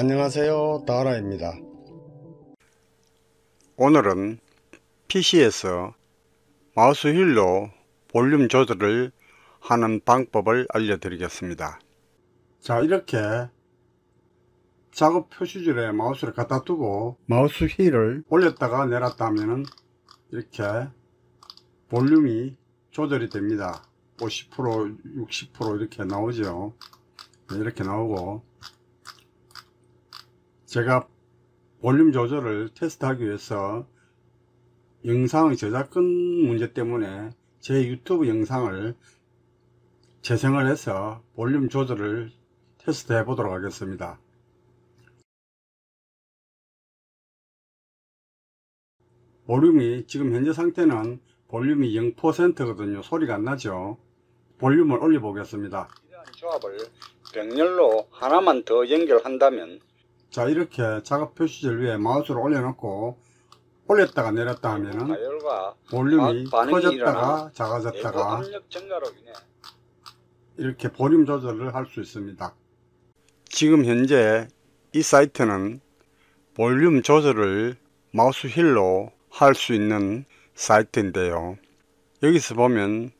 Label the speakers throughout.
Speaker 1: 안녕하세요. 다하라입니다. 오늘은 PC에서 마우스 휠로 볼륨 조절을 하는 방법을 알려드리겠습니다. 자 이렇게 작업 표시줄에 마우스를 갖다 두고 마우스 휠을 올렸다가 내렸다 하면은 이렇게 볼륨이 조절이 됩니다. 50% 60% 이렇게 나오죠. 네, 이렇게 나오고 제가 볼륨 조절을 테스트하기 위해서 영상의 저작권 문제 때문에 제 유튜브 영상을 재생을 해서 볼륨 조절을 테스트해 보도록 하겠습니다. 볼륨이 지금 현재 상태는 볼륨이 0%거든요. 소리가 안 나죠. 볼륨을 올려 보겠습니다. 이러한 조합을 병렬로 하나만 더 연결한다면 자 이렇게 작업 표시를 위에 마우스를 올려놓고 올렸다가 내렸다 하면은 아, 볼륨이 커졌다가 작아졌다가 이렇게 볼륨 조절을 할 수 있습니다. 지금 현재 이 사이트는 볼륨 조절을 마우스 휠로 할 수 있는 사이트인데요. 여기서 보면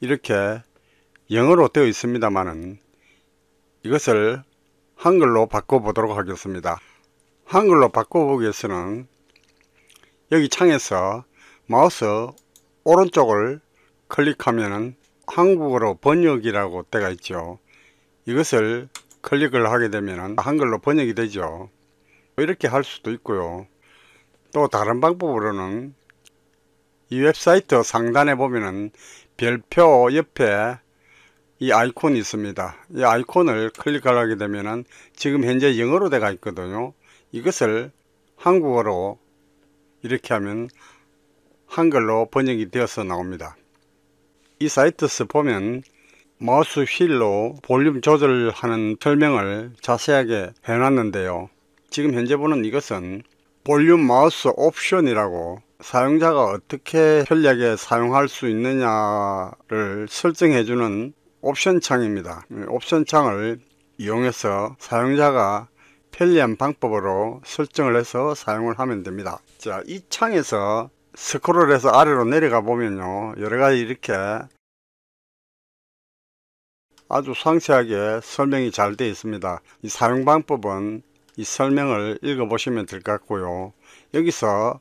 Speaker 1: 이렇게 영어로 되어 있습니다만은 이것을 한글로 바꿔보도록 하겠습니다. 한글로 바꿔보기 위해서는 여기 창에서 마우스 오른쪽을 클릭하면 한국어로 번역이라고 때가 있죠. 이것을 클릭을 하게 되면 한글로 번역이 되죠. 뭐 이렇게 할 수도 있고요. 또 다른 방법으로는 이 웹사이트 상단에 보면 별표 옆에 이 아이콘이 있습니다. 이 아이콘을 클릭을 하게 되면은 지금 현재 영어로 되어 있거든요. 이것을 한국어로 이렇게 하면 한글로 번역이 되어서 나옵니다. 이 사이트에서 보면 마우스 휠로 볼륨 조절하는 설명을 자세하게 해놨는데요. 지금 현재 보는 이것은 볼륨 마우스 옵션이라고 사용자가 어떻게 편리하게 사용할 수 있느냐를 설정해주는 옵션 창입니다. 옵션 창을 이용해서 사용자가 편리한 방법으로 설정을 해서 사용을 하면 됩니다. 자, 이 창에서 스크롤 해서 아래로 내려가 보면요. 여러가지 이렇게 아주 상세하게 설명이 잘 되어 있습니다. 이 사용 방법은 이 설명을 읽어보시면 될 것 같고요. 여기서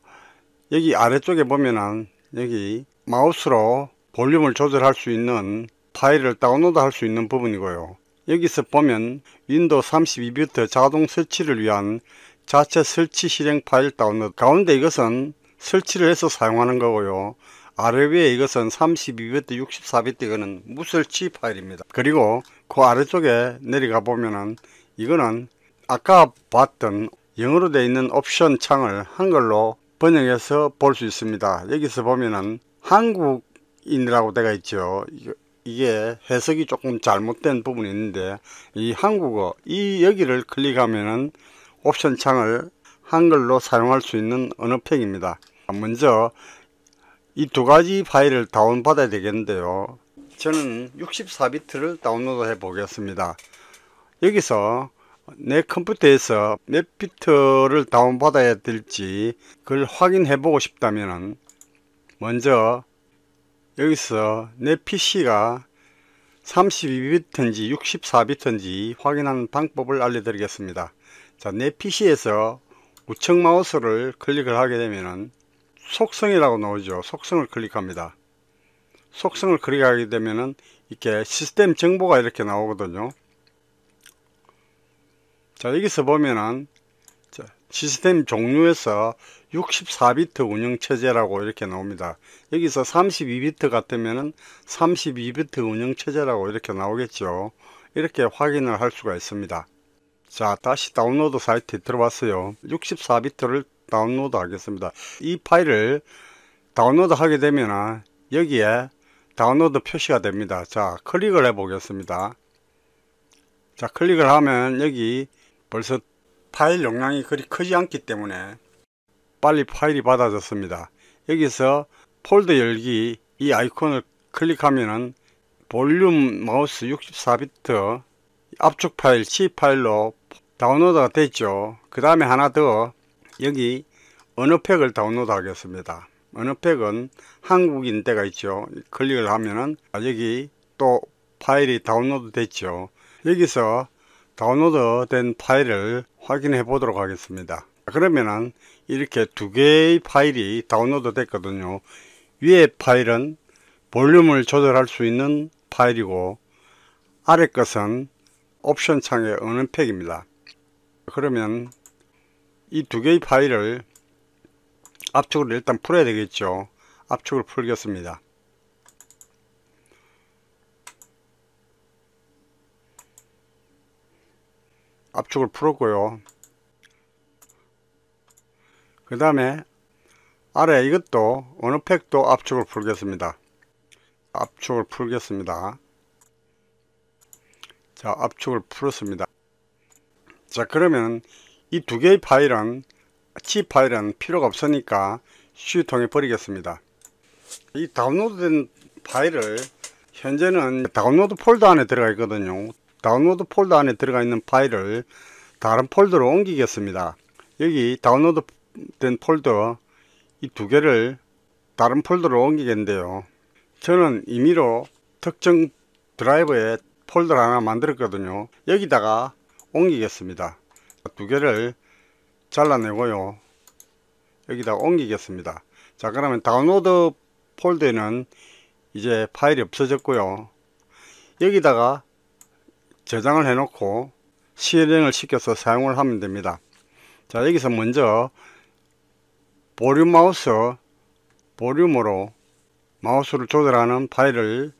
Speaker 1: 여기 아래쪽에 보면은 여기 마우스로 볼륨을 조절할 수 있는 파일을 다운로드 할 수 있는 부분이고요. 여기서 보면 윈도 32비트 자동 설치를 위한 자체 설치 실행 파일 다운로드 가운데 이것은 설치를 해서 사용하는 거고요. 아래 위에 이것은 32비트 64비트 이거는 무설치 파일입니다. 그리고 그 아래쪽에 내려가 보면은 이거는 아까 봤던 영어로 되어 있는 옵션 창을 한글로 번역해서 볼 수 있습니다. 여기서 보면은 한국인이라고 되어 있죠. 이게 해석이 조금 잘못된 부분이 있는데 이 한국어 이 여기를 클릭하면은 옵션 창을 한글로 사용할 수 있는 언어팩입니다. 먼저 이 두 가지 파일을 다운받아야 되겠는데요. 저는 64비트를 다운로드 해 보겠습니다. 여기서 내 컴퓨터에서 몇 비트를 다운받아야 될지 그걸 확인해 보고 싶다면 먼저 여기서 내 PC가 32비트인지 64비트인지 확인하는 방법을 알려드리겠습니다. 자, 내 PC에서 우측 마우스를 클릭을 하게 되면 속성이라고 나오죠. 속성을 클릭합니다. 속성을 클릭하게 되면 이렇게 시스템 정보가 이렇게 나오거든요. 자, 여기서 보면은 시스템 종류에서 64비트 운영체제라고 이렇게 나옵니다. 여기서 32비트 같으면 32비트 운영체제라고 이렇게 나오겠죠. 이렇게 확인을 할 수가 있습니다. 자 다시 다운로드 사이트에 들어왔어요. 64비트를 다운로드 하겠습니다. 이 파일을 다운로드 하게 되면 여기에 다운로드 표시가 됩니다. 자 클릭을 해 보겠습니다. 자 클릭을 하면 여기 벌써 파일 용량이 그리 크지 않기 때문에 빨리 파일이 받아졌습니다. 여기서 폴더 열기 이 아이콘을 클릭하면은 볼륨 마우스 64비트 압축 파일 C 파일로 다운로드가 됐죠. 그 다음에 하나 더 여기 언어팩을 다운로드 하겠습니다. 언어팩은 한국인때가 있죠. 클릭을 하면은 여기 또 파일이 다운로드 됐죠. 여기서 다운로드 된 파일을 확인해 보도록 하겠습니다 그러면은 이렇게 두 개의 파일이 다운로드 됐거든요 위에 파일은 볼륨을 조절할 수 있는 파일이고 아래 것은 옵션 창의 어느 팩입니다 그러면 이 두 개의 파일을 압축을 일단 풀어야 되겠죠 압축을 풀겠습니다 압축을 풀었고요 그 다음에 아래 이것도 어느 팩도 압축을 풀겠습니다 압축을 풀겠습니다 자 압축을 풀었습니다 자 그러면 이 두 개의 파일은 C 파일은 필요가 없으니까 C 통에 버리겠습니다 이 다운로드된 파일을 현재는 다운로드 폴더 안에 들어가 있거든요 다운로드 폴더 안에 들어가 있는 파일을 다른 폴더로 옮기겠습니다. 여기 다운로드 된 폴더 이 두 개를 다른 폴더로 옮기겠는데요. 저는 임의로 특정 드라이브에 폴더를 하나 만들었거든요. 여기다가 옮기겠습니다. 두 개를 잘라내고요. 여기다 옮기겠습니다. 자 그러면 다운로드 폴더에는 이제 파일이 없어졌고요. 여기다가 저장을 해놓고 실행을 시켜서 사용을 하면 됩니다. 자 여기서 먼저 보륨 마우스 보륨으로 마우스를 조절하는 파일을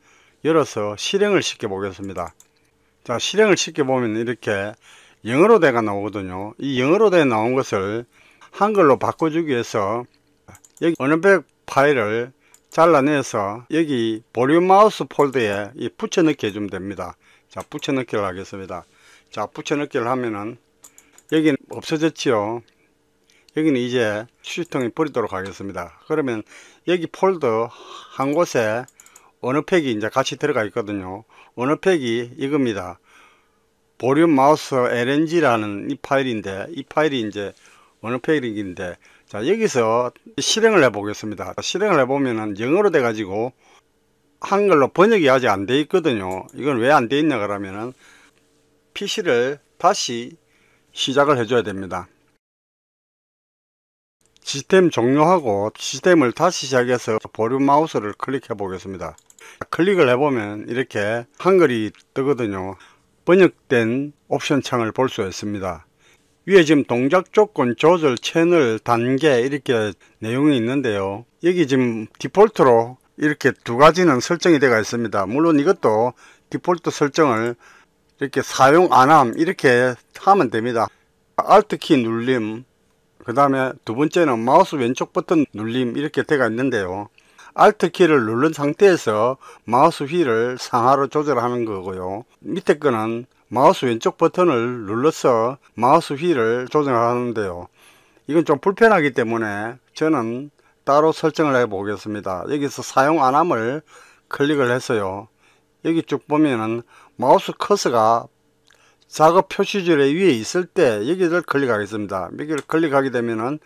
Speaker 1: 열어서 실행을 시켜 보겠습니다. 자 실행을 시켜 보면 이렇게 영어로 돼가 나오거든요. 이 영어로 돼 나온 것을 한글로 바꿔주기 위해서 여기 언어백 파일을 잘라내서 여기 보륨 마우스 폴더에 붙여 넣기 해주면 됩니다. 자 붙여넣기를 하겠습니다 자 붙여넣기를 하면은 여기는 없어졌지요 여기는 이제 휴지통에 버리도록 하겠습니다 그러면 여기 폴더 한 곳에 어느 팩이 이제 같이 들어가 있거든요 어느 팩이 이겁니다 보륨 마우스 lng라는 이 파일인데 이 파일이 이제 어느 팩인데 자 여기서 실행을 해 보겠습니다 실행을 해 보면은 영어로 돼 가지고 한글로 번역이 아직 안 돼 있거든요. 이건 왜 안 돼 있냐 그러면은 PC를 다시 시작을 해줘야 됩니다. 시스템 종료하고 시스템을 다시 시작해서 보류 마우스를 클릭해 보겠습니다. 클릭을 해보면 이렇게 한글이 뜨거든요. 번역된 옵션 창을 볼 수 있습니다. 위에 지금 동작 조건, 조절, 채널, 단계 이렇게 내용이 있는데요. 여기 지금 디폴트로 이렇게 두 가지는 설정이 되어 있습니다. 물론 이것도 디폴트 설정을 이렇게 사용 안함 이렇게 하면 됩니다. Alt키 눌림 그 다음에 두 번째는 마우스 왼쪽 버튼 눌림 이렇게 되어 있는데요. Alt키를 누른 상태에서 마우스 휠을 상하로 조절하는 거고요. 밑에 거는 마우스 왼쪽 버튼을 눌러서 마우스 휠을 조절하는데요 이건 좀 불편하기 때문에 저는 따로 설정을 해 보겠습니다. 여기서 사용 안함을 클릭을 했어요 여기 쭉 보면은 마우스 커서가 작업 표시줄의 위에 있을 때 여기를 클릭하겠습니다. 여기를 클릭하게 되면은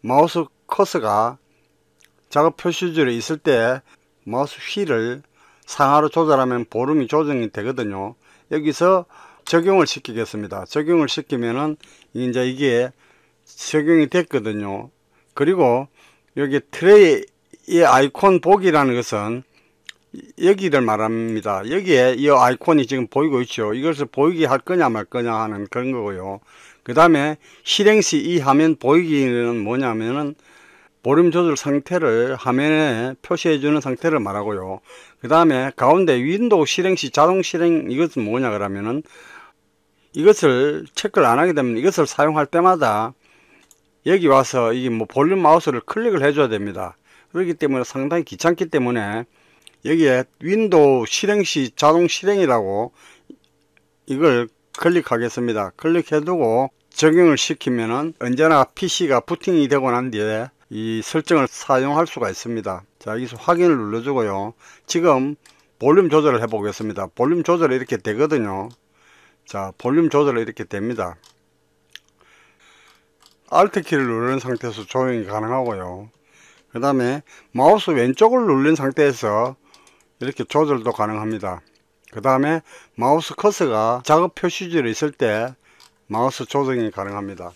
Speaker 1: 마우스 커서가 작업 표시줄에 있을 때 마우스 휠을 상하로 조절하면 보름이 조정이 되거든요. 여기서 적용을 시키겠습니다. 적용을 시키면은 이제 이게 적용이 됐거든요. 그리고 여기 트레이의 아이콘 보기라는 것은 여기를 말합니다. 여기에 이 아이콘이 지금 보이고 있죠. 이것을 보이게 할 거냐 말 거냐 하는 그런 거고요. 그 다음에 실행시 이 화면 보이기는 뭐냐면은 보름 조절 상태를 화면에 표시해주는 상태를 말하고요. 그 다음에 가운데 윈도우 실행시 자동 실행 이것은 뭐냐 그러면은 이것을 체크를 안 하게 되면 이것을 사용할 때마다 여기 와서 이게 뭐 볼륨 마우스를 클릭을 해줘야 됩니다. 그렇기 때문에 상당히 귀찮기 때문에 여기에 윈도우 실행 시 자동 실행이라고 이걸 클릭하겠습니다. 클릭해두고 적용을 시키면은 언제나 PC가 부팅이 되고 난 뒤에 이 설정을 사용할 수가 있습니다. 자, 여기서 확인을 눌러주고요. 지금 볼륨 조절을 해보겠습니다. 볼륨 조절이 이렇게 되거든요. 자, 볼륨 조절이 이렇게 됩니다. Alt키를 누른 상태에서 조용히 가능하고요 그 다음에 마우스 왼쪽을 누른 상태에서 이렇게 조절도 가능합니다 그 다음에 마우스 커서가 작업 표시지에 있을 때 마우스 조정이 가능합니다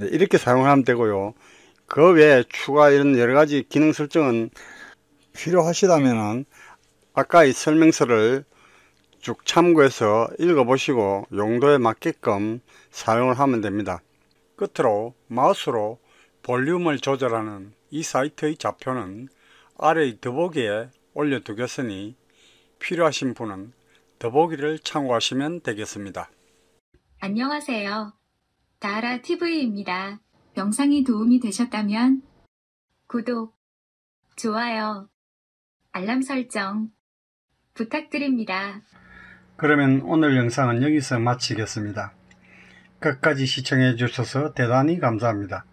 Speaker 1: 네, 이렇게 사용하면 되고요 그 외에 추가 이런 여러가지 기능 설정은 필요하시다면 아까이 설명서를 쭉 참고해서 읽어보시고 용도에 맞게끔 사용을 하면 됩니다 끝으로 마우스로 볼륨을 조절하는 이 사이트의 좌표는 아래의 더보기에 올려두겠으니 필요하신 분은 더보기를 참고하시면 되겠습니다. 안녕하세요. 다라 TV입니다. 영상이 도움이 되셨다면 구독, 좋아요, 알람 설정 부탁드립니다. 그러면 오늘 영상은 여기서 마치겠습니다. 끝까지 시청해 주셔서 대단히 감사합니다.